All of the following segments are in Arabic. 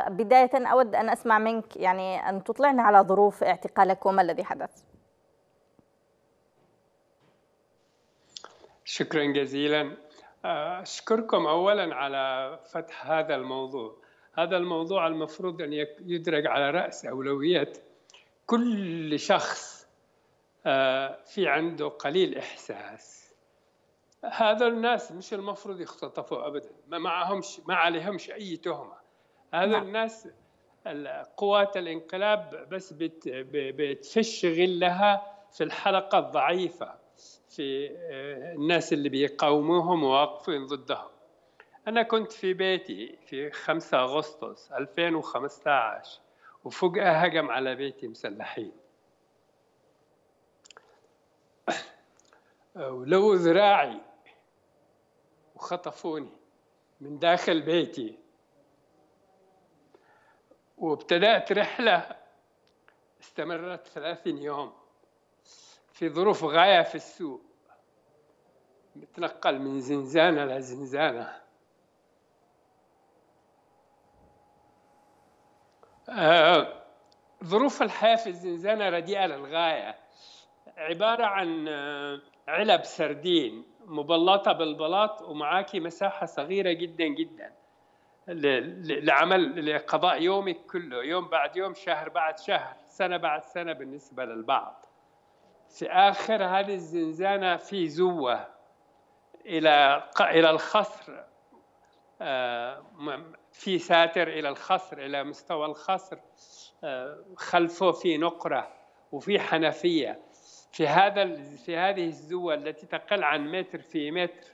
بداية أود أن أسمع منك يعني أن تطلعنا على ظروف اعتقالك وما الذي حدث شكرا جزيلا آه، أشكركم أولا على فتح هذا الموضوع هذا الموضوع المفروض أن يدرج على رأس أولويات كل شخص آه، في عنده قليل إحساس هذا الناس مش المفروض يختطفوا أبدا ما معهمش ما عليهمش أي تهمة هذا نعم. الناس قوات الانقلاب بس بت بتفش غلها في الحلقه الضعيفه في آه، الناس اللي بيقاوموهم وواقفين ضدهم أنا كنت في بيتي في 5 أغسطس 2015 وفجأة هجم على بيتي مسلحين آه، ولو ذراعي وخطفوني من داخل بيتي وابتدأت رحلة استمرت ثلاثين يوم في ظروف غاية في السوء نتنقل من زنزانة لزنزانة آه، ظروف الحياة في الزنزانة رديئة للغاية عبارة عن آه، علب سردين مبلطة بالبلاط ومعاكي مساحة صغيرة جدا جدا لعمل لقضاء يومك كله يوم بعد يوم شهر بعد شهر سنة بعد سنة بالنسبة للبعض في آخر هذه الزنزانة في زوة إلى إلى الخصر آه، في ساتر إلى الخصر إلى مستوى الخصر آه، خلفه في نقرة وفي حنفية في هذا في هذه الزوة التي تقل عن متر في متر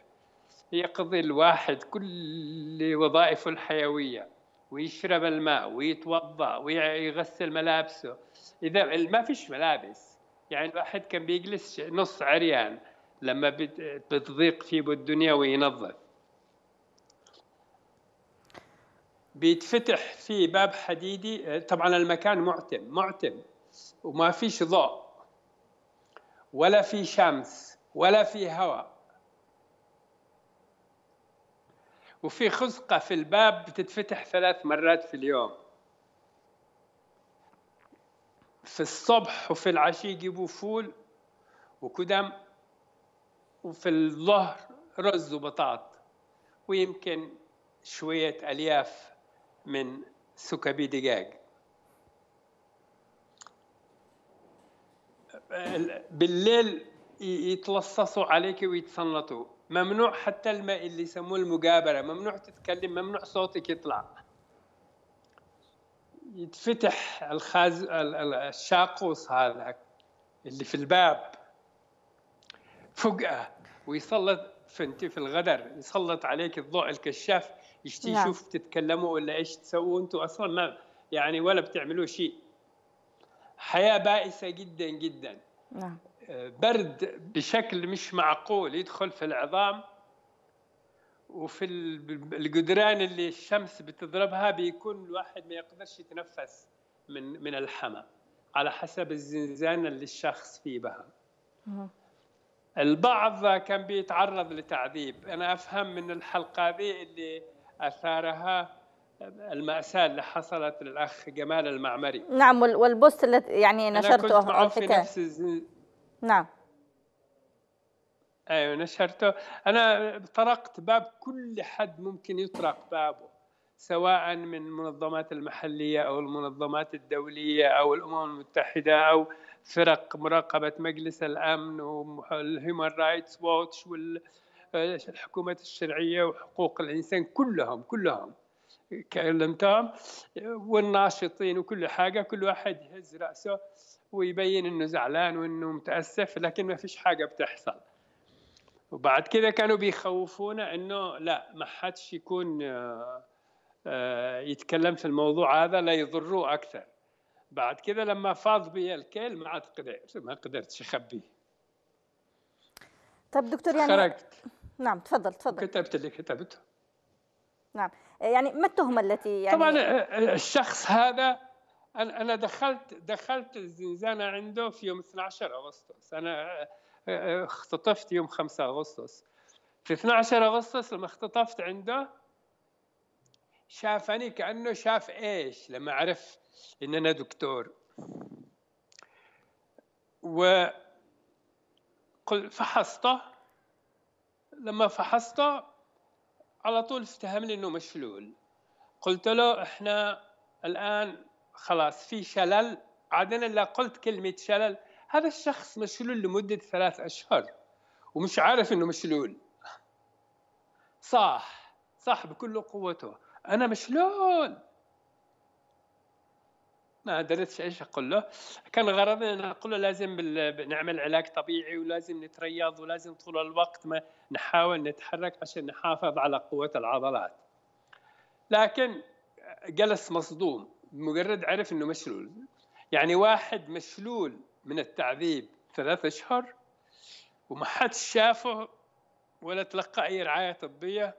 يقضي الواحد كل وظائفه الحيوية ويشرب الماء ويتوضأ ويغسل ملابسه إذا ما فيش ملابس يعني الواحد كان بيجلس نص عريان لما بتضيق فيه الدنيا وينظف بيتفتح في باب حديدي طبعا المكان معتم معتم وما فيش ضوء ولا في شمس ولا في هواء وفي خزقة في الباب بتتفتح ثلاث مرات في اليوم في الصبح وفي العشي يجيبوا فول وكدم وفي الظهر رز وبطاط ويمكن شوية ألياف من سكبي دجاج بالليل يتلصصوا عليك ويتسلطوا ممنوع حتى الماء اللي يسموه المقابرة ممنوع تتكلم ممنوع صوتك يطلع يتفتح الخاز الشاقوس هذا اللي في الباب فجأة ويسلط فانت في الغدر يسلط عليك الضوء الكشاف يشتي نعم. يشوف تتكلموا ولا ايش تسووا انتم اصلا ما يعني ولا بتعملوا شيء حياة بائسة جدا جدا نعم. برد بشكل مش معقول يدخل في العظام وفي القدران اللي الشمس بتضربها بيكون الواحد ما يقدرش يتنفس من من الحمى على حسب الزنزانة اللي الشخص فيه بها البعض كان بيتعرض لتعذيب أنا أفهم من الحلقة ذي اللي أثارها المأساة اللي حصلت للأخ جمال المعمري نعم والبوست اللي يعني نشرته أنا كنت معه في نفس نعم ايوه نشرته انا طرقت باب كل حد ممكن يطرق بابه سواء من المنظمات المحليه او المنظمات الدوليه او الامم المتحده او فرق مراقبه مجلس الامن والهيومن رايتس ووتش والحكومات الشرعيه وحقوق الانسان كلهم كلهم كلمتهم والناشطين وكل حاجه كل واحد يهز راسه ويبين انه زعلان وانه متاسف لكن ما فيش حاجه بتحصل وبعد كده كانوا بيخوفونا انه لا ما حدش يكون آه، آه، يتكلم في الموضوع هذا لا يضروه اكثر بعد كده لما فاض بي الكيل ما عاد قدرت ما قدرتش اخبيه طب دكتور يعني خرجت نعم تفضل تفضل كتبت اللي كتبته نعم يعني ما التهمه التي يعني طبعا آه، الشخص هذا انا انا دخلت دخلت الزنزانه عنده في يوم 12 اغسطس انا اختطفت يوم 5 اغسطس في 12 اغسطس لما اختطفت عنده شافني كانه شاف ايش لما عرف ان انا دكتور و فحصته لما فحصته على طول لي انه مشلول قلت له احنا الان خلاص في شلل عدنا اللي قلت كلمة شلل هذا الشخص مشلول لمدة ثلاث أشهر ومش عارف إنه مشلول صح صح بكل قوته أنا مشلول ما درت ايش اقول له كان غرضي ان اقول له لازم نعمل علاج طبيعي ولازم نتريض ولازم طول الوقت ما نحاول نتحرك عشان نحافظ على قوه العضلات لكن جلس مصدوم مجرد عرف انه مشلول يعني واحد مشلول من التعذيب ثلاث اشهر وما حد شافه ولا تلقى اي رعايه طبيه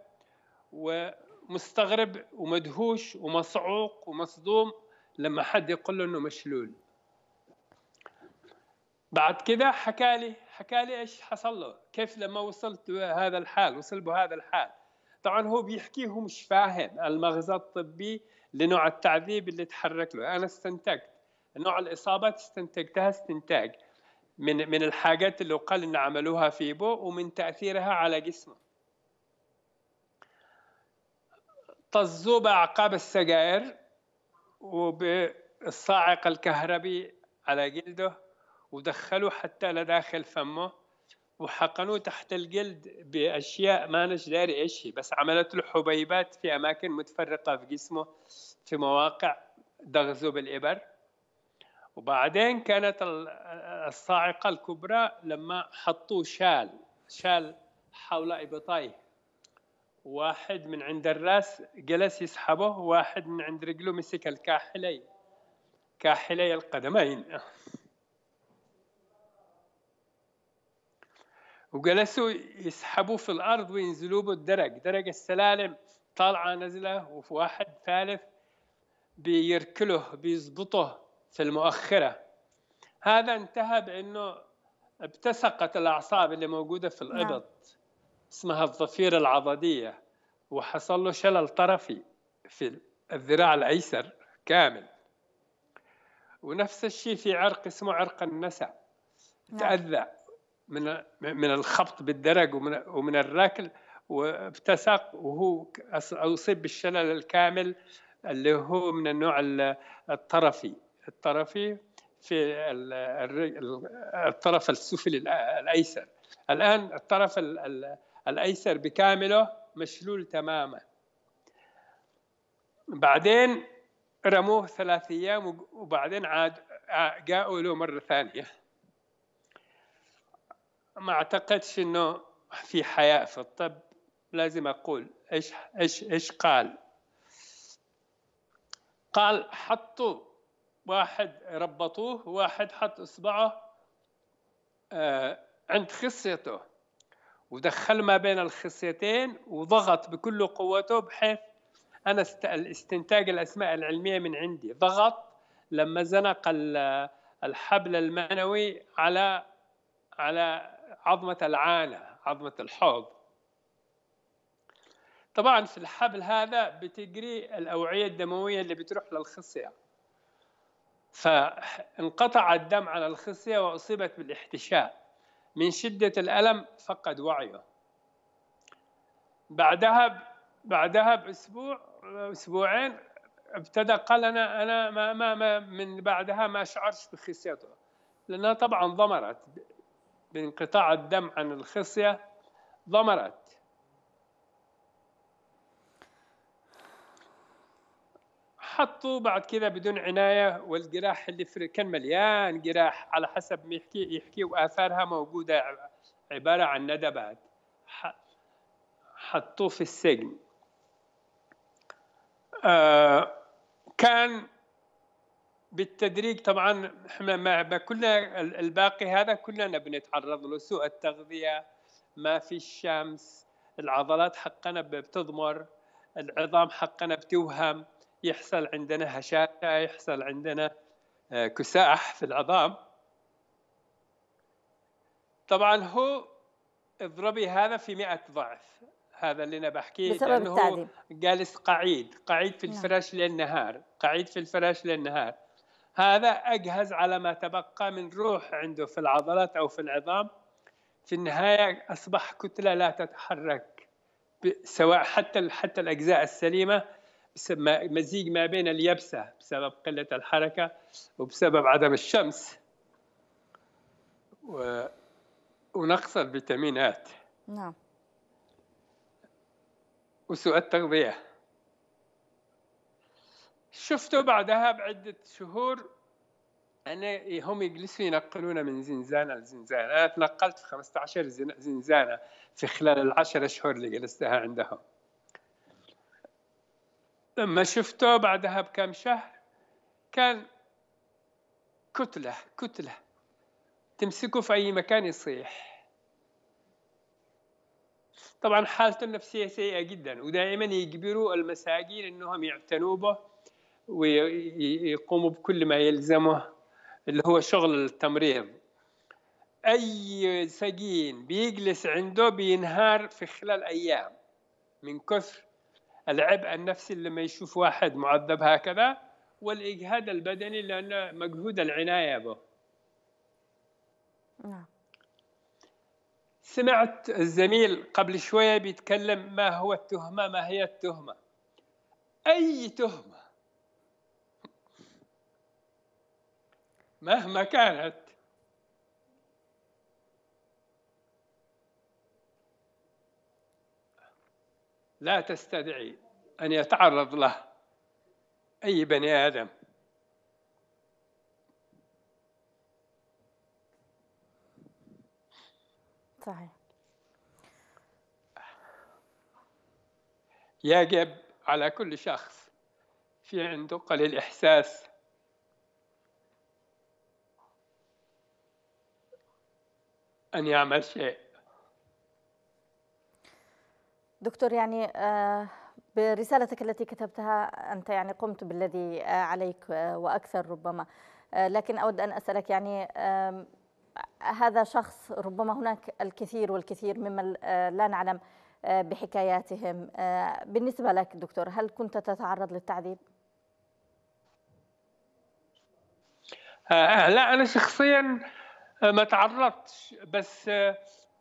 ومستغرب ومدهوش ومصعوق ومصدوم لما حد يقول له انه مشلول بعد كذا حكى لي حكى لي ايش حصل له كيف لما وصلت هذا الحال وصل بهذا الحال طبعا هو بيحكي هو مش فاهم المغزى الطبي لنوع التعذيب اللي تحرك له انا استنتجت نوع الاصابات استنتجتها استنتاج من من الحاجات اللي قال ان عملوها في بو ومن تاثيرها على جسمه طزوه باعقاب السجائر وبالصاعق الكهربي على جلده ودخلوه حتى لداخل فمه وحقنوه تحت الجلد باشياء ما نش داري ايش هي بس عملت له حبيبات في اماكن متفرقه في جسمه في مواقع دغزه بالابر وبعدين كانت الصاعقه الكبرى لما حطوه شال شال حول ابطيه واحد من عند الراس جلس يسحبه واحد من عند رجله مسك الكاحلي كاحلي القدمين وجلسوا يسحبوه في الارض وينزلوا بالدرج درج السلالم طالعه نازله وفي واحد ثالث بيركله بيظبطه في المؤخره هذا انتهى بانه ابتسقت الاعصاب اللي موجوده في نعم. الابط نعم. اسمها الضفيره العضديه وحصل له شلل طرفي في الذراع الايسر كامل ونفس الشيء في عرق اسمه عرق النسا نعم. تاذى من من الخبط بالدرج ومن ومن الركل وابتسق وهو اصيب بالشلل الكامل اللي هو من النوع الطرفي الطرفي في الطرف السفلي الايسر الان الطرف الايسر بكامله مشلول تماما بعدين رموه ثلاث ايام وبعدين عاد جاءوا له مره ثانيه ما اعتقدش انه في حياء في الطب لازم اقول ايش ايش ايش قال قال حطوا واحد ربطوه واحد حط اصبعه آه عند خصيته ودخل ما بين الخصيتين وضغط بكل قوته بحيث انا استنتاج الاسماء العلميه من عندي ضغط لما زنق الحبل المنوي على على عظمة العانة عظمة الحوض طبعا في الحبل هذا بتجري الأوعية الدموية اللي بتروح للخصية فانقطع الدم على الخصية وأصيبت بالاحتشاء من شدة الألم فقد وعيه بعدها بعدها بأسبوع أسبوعين ابتدى قال أنا أنا ما ما, من بعدها ما شعرش بخصيته لأنها طبعا ضمرت بانقطاع الدم عن الخصية ضمرت حطوا بعد كذا بدون عناية والجراح اللي في كان مليان جراح على حسب ما يحكي يحكي وآثارها موجودة عبارة عن ندبات حطوه في السجن آه كان بالتدريج طبعا احنا ما كلنا الباقي هذا كلنا بنتعرض له سوء التغذيه ما في الشمس العضلات حقنا بتضمر العظام حقنا بتوهم يحصل عندنا هشاشه يحصل عندنا آه، كساح في العظام طبعا هو اضربي هذا في 100 ضعف هذا اللي انا بحكيه لانه هو جالس قعيد قعيد في الفراش نعم. للنهار قعيد في الفراش للنهار هذا أجهز على ما تبقى من روح عنده في العضلات أو في العظام في النهاية أصبح كتلة لا تتحرك سواء حتى حتى الأجزاء السليمة مزيج ما بين اليبسة بسبب قلة الحركة وبسبب عدم الشمس و... ونقص الفيتامينات نعم وسوء التغذية شفته بعدها بعدة شهور أنا هم يجلسوا ينقلونا من زنزانة لزنزانة أنا تنقلت في 15 زنزانة في خلال العشر شهور اللي جلستها عندهم لما شفته بعدها بكم شهر كان كتلة كتلة تمسكه في أي مكان يصيح طبعا حالته النفسية سيئة جدا ودائما يجبروا المساجين أنهم يعتنوا به ويقوموا بكل ما يلزمه اللي هو شغل التمريض أي سجين بيجلس عنده بينهار في خلال أيام من كثر العبء النفسي لما يشوف واحد معذب هكذا والإجهاد البدني لأنه مجهود العناية به نعم سمعت الزميل قبل شوية بيتكلم ما هو التهمة ما هي التهمة أي تهمة مهما كانت لا تستدعي أن يتعرض له أي بني آدم صحيح يجب على كل شخص في عنده قليل إحساس أن يعمل شيء دكتور يعني آه، برسالتك التي كتبتها أنت يعني قمت بالذي آه، عليك آه، وأكثر ربما لكن أود أن أسألك يعني هذا شخص ربما هناك الكثير والكثير ممن لا نعلم بحكاياتهم بالنسبة لك دكتور هل كنت تتعرض للتعذيب؟ لا أنا شخصيا ما تعرضتش بس آه،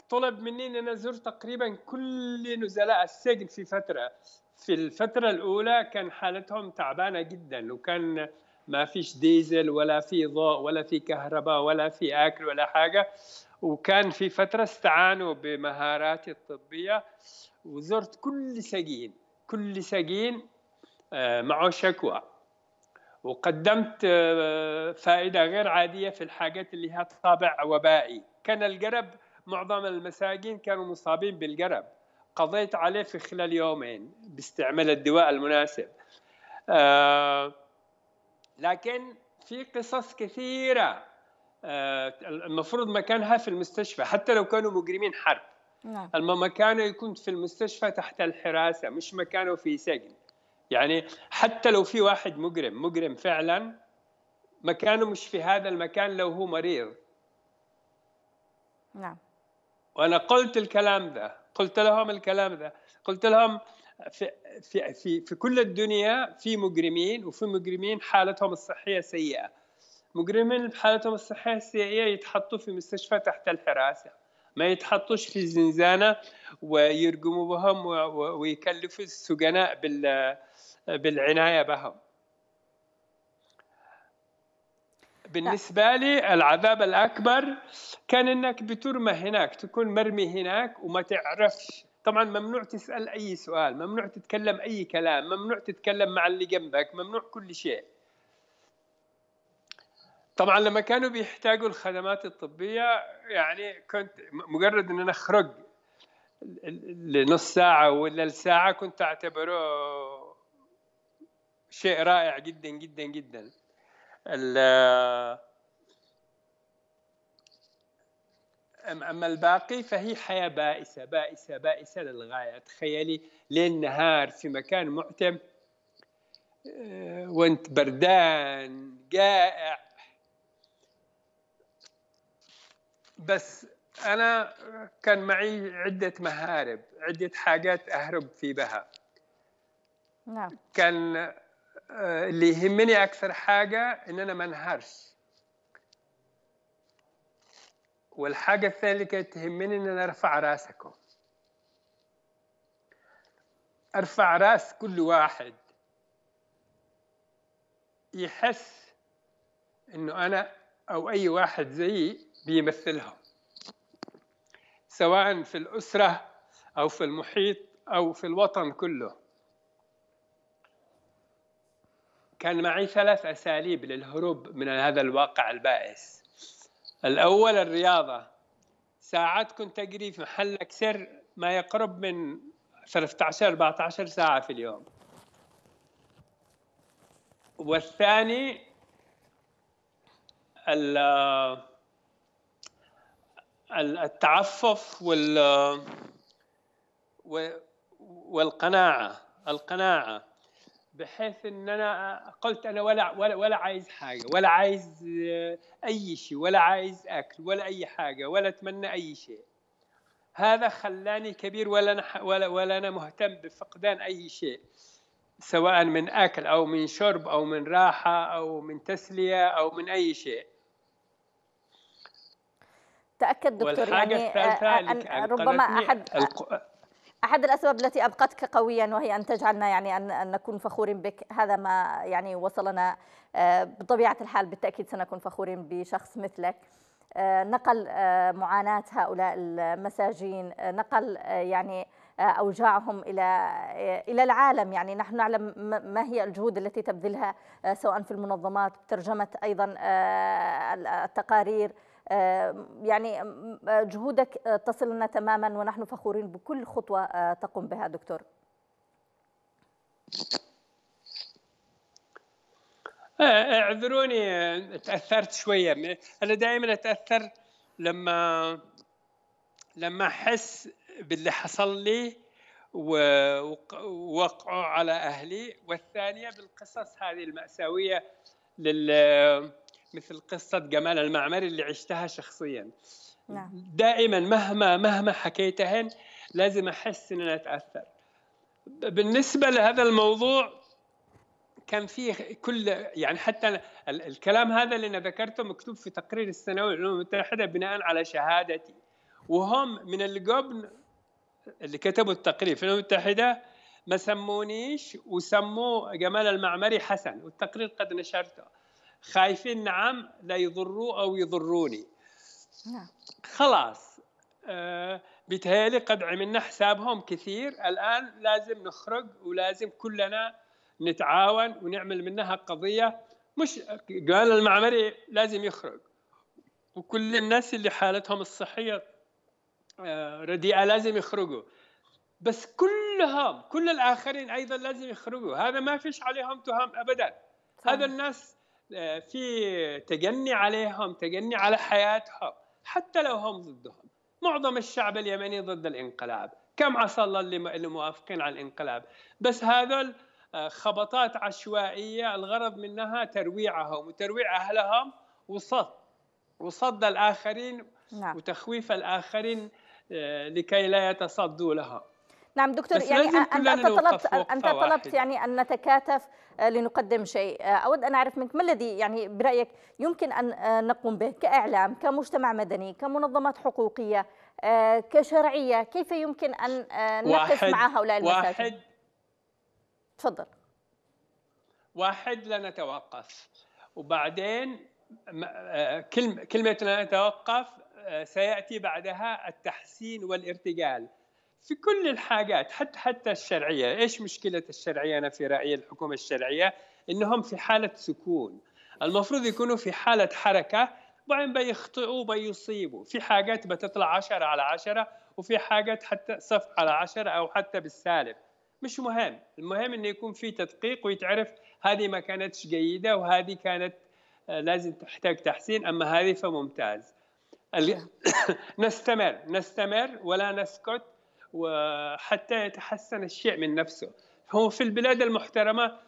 طلب مني ان انا زرت تقريبا كل نزلاء السجن في فتره في الفتره الاولى كان حالتهم تعبانه جدا وكان ما فيش ديزل ولا في ضوء ولا في كهرباء ولا في اكل ولا حاجه وكان في فتره استعانوا بمهاراتي الطبيه وزرت كل سجين كل سجين آه، معه شكوى وقدمت آه، فائدة غير عادية في الحاجات اللي لها طابع وبائي كان القرب معظم المساجين كانوا مصابين بالقرب قضيت عليه في خلال يومين باستعمال الدواء المناسب آه، لكن في قصص كثيرة آه، المفروض مكانها في المستشفى حتى لو كانوا مجرمين حرب نعم. المهم مكانه يكون في المستشفى تحت الحراسة مش مكانه في سجن يعني حتى لو في واحد مجرم مجرم فعلا مكانه مش في هذا المكان لو هو مريض نعم وانا قلت الكلام ذا قلت لهم الكلام ذا قلت لهم في في في, في كل الدنيا في مجرمين وفي مجرمين حالتهم الصحيه سيئه مجرمين حالتهم الصحيه السيئه يتحطوا في مستشفى تحت الحراسه ما يتحطوش في الزنزانه ويرجموا بهم ويكلفوا السجناء بال بالعناية بهم بالنسبة لي العذاب الأكبر كان أنك بترمى هناك تكون مرمي هناك وما تعرفش طبعا ممنوع تسأل أي سؤال ممنوع تتكلم أي كلام ممنوع تتكلم مع اللي جنبك ممنوع كل شيء طبعا لما كانوا بيحتاجوا الخدمات الطبية يعني كنت مجرد أن أنا أخرج لنص ساعة ولا لساعة كنت أعتبره شيء رائع جدا جدا جدا أما الباقي فهي حياة بائسة بائسة بائسة للغاية تخيلي ليل نهار في مكان معتم آه، وانت بردان جائع بس أنا كان معي عدة مهارب عدة حاجات أهرب في بها نعم. كان آه، اللي يهمني اكثر حاجه ان انا ما انهارش والحاجه الثانيه اللي كانت تهمني ان انا ارفع راسكم ارفع راس كل واحد يحس انه انا او اي واحد زيي بيمثلهم سواء في الاسره او في المحيط او في الوطن كله كان معي ثلاث أساليب للهروب من هذا الواقع البائس الأول الرياضة ساعات كنت أجري في محل أكثر ما يقرب من 13 14 ساعة في اليوم والثاني التعفف وال والقناعة القناعة بحيث ان انا قلت انا ولا ولا, ولا عايز حاجه ولا عايز آه، اي شيء ولا عايز اكل ولا اي حاجه ولا اتمنى اي شيء هذا خلاني كبير ولا أنا ولا ولا انا مهتم بفقدان اي شيء سواء من اكل او من شرب او من راحه او من تسليه او من اي شيء تاكد دكتور والحاجة يعني آه، آه، ربما احد أحد الأسباب التي أبقتك قويا وهي أن تجعلنا يعني أن, أن نكون فخورين بك هذا ما يعني وصلنا آه، بطبيعة الحال بالتأكيد سنكون فخورين بشخص مثلك آه، نقل آه، معاناة هؤلاء المساجين نقل يعني أوجاعهم إلى إلى العالم يعني نحن نعلم ما هي الجهود التي تبذلها سواء في المنظمات ترجمة أيضا التقارير يعني جهودك آه، تصل لنا تماما ونحن فخورين بكل خطوة آه، تقوم بها دكتور آه، اعذروني تاثرت شويه انا دائما اتاثر لما لما احس باللي حصل لي ووقعوا على اهلي والثانيه بالقصص هذه الماساويه لل مثل قصة جمال المعمري اللي عشتها شخصيا نعم. دائما مهما مهما حكيتهن لازم أحس إن أنا أتأثر بالنسبة لهذا الموضوع كان فيه كل يعني حتى الكلام هذا اللي أنا ذكرته مكتوب في تقرير السنوي للأمم المتحدة بناء على شهادتي وهم من الجبن اللي كتبوا التقرير في الأمم المتحدة ما سمونيش وسموه جمال المعمري حسن والتقرير قد نشرته خايفين نعم لا يضروا او يضروني نعم خلاص آه، بتهيالي قد عملنا حسابهم كثير الآن لازم نخرج ولازم كلنا نتعاون ونعمل منها قضية مش قال المعمري لازم يخرج وكل الناس اللي حالتهم الصحية آه، رديئة لازم يخرجوا بس كلهم كل الآخرين أيضا لازم يخرجوا هذا ما فيش عليهم تهم أبدا هذا الناس آه، في تجني عليهم تجني على حياتهم حتى لو هم ضدهم معظم الشعب اليمني ضد الانقلاب كم عسى الله اللي موافقين على الانقلاب بس هذول آه، خبطات عشوائية الغرض منها ترويعهم وترويع أهلهم وصد وصد الآخرين نعم. وتخويف الآخرين آه، لكي لا يتصدوا لهم نعم دكتور يعني انت طلبت انت طلبت يعني ان نتكاتف آه، لنقدم شيء آه، اود ان اعرف منك ما الذي يعني برايك يمكن ان آه، نقوم به كاعلام كمجتمع مدني كمنظمات حقوقيه كشرعيه كيف يمكن ان نقف مع هؤلاء المساجين واحد تفضل واحد لا نتوقف وبعدين كلمة لا نتوقف سيأتي بعدها التحسين والارتجال في كل الحاجات حتى حتى الشرعيه، ايش مشكله الشرعيه انا في رايي الحكومه الشرعيه؟ انهم في حاله سكون، المفروض يكونوا في حاله حركه بعدين بيخطئوا بيصيبوا، في حاجات بتطلع 10 على 10 وفي حاجات حتى صف على 10 او حتى بالسالب، مش مهم، المهم انه يكون في تدقيق ويتعرف هذه ما كانتش جيده وهذه كانت آه، لازم تحتاج تحسين اما هذه فممتاز. نستمر نستمر ولا نسكت وحتى يتحسن الشيء من نفسه هو في البلاد المحترمه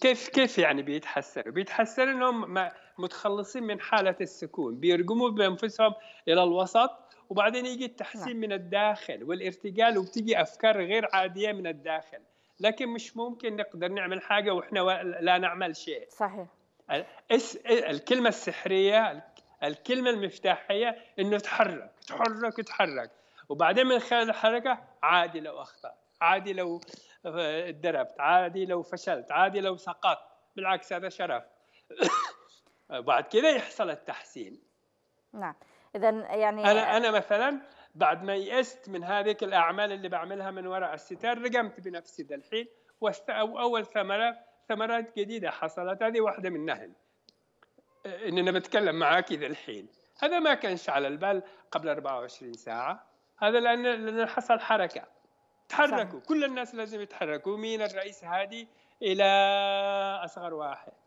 كيف كيف يعني بيتحسن بيتحسن انهم متخلصين من حاله السكون، بيرجموا بانفسهم الى الوسط وبعدين يجي التحسين نعم. من الداخل والارتجال وبتجي افكار غير عاديه من الداخل، لكن مش ممكن نقدر نعمل حاجه واحنا لا نعمل شيء. صحيح. الكلمه السحريه الكلمه المفتاحيه انه تحرك تحرك تحرك وبعدين من خلال الحركه عادي لو اخطات عادي لو آه، اتدربت عادي لو فشلت عادي لو سقطت بالعكس هذا شرف آه، بعد كده يحصل التحسين نعم اذا يعني انا آه، انا مثلا بعد ما يئست من هذيك الاعمال اللي بعملها من وراء الستار رقمت بنفسي الحين واول ثمره ثمرات جديده حصلت هذه واحده منهن ان انا بتكلم معاك ذا الحين هذا ما كانش على البال قبل 24 ساعه هذا لان لان حصل حركه تحركوا صح. كل الناس لازم يتحركوا من الرئيس هادي الى اصغر واحد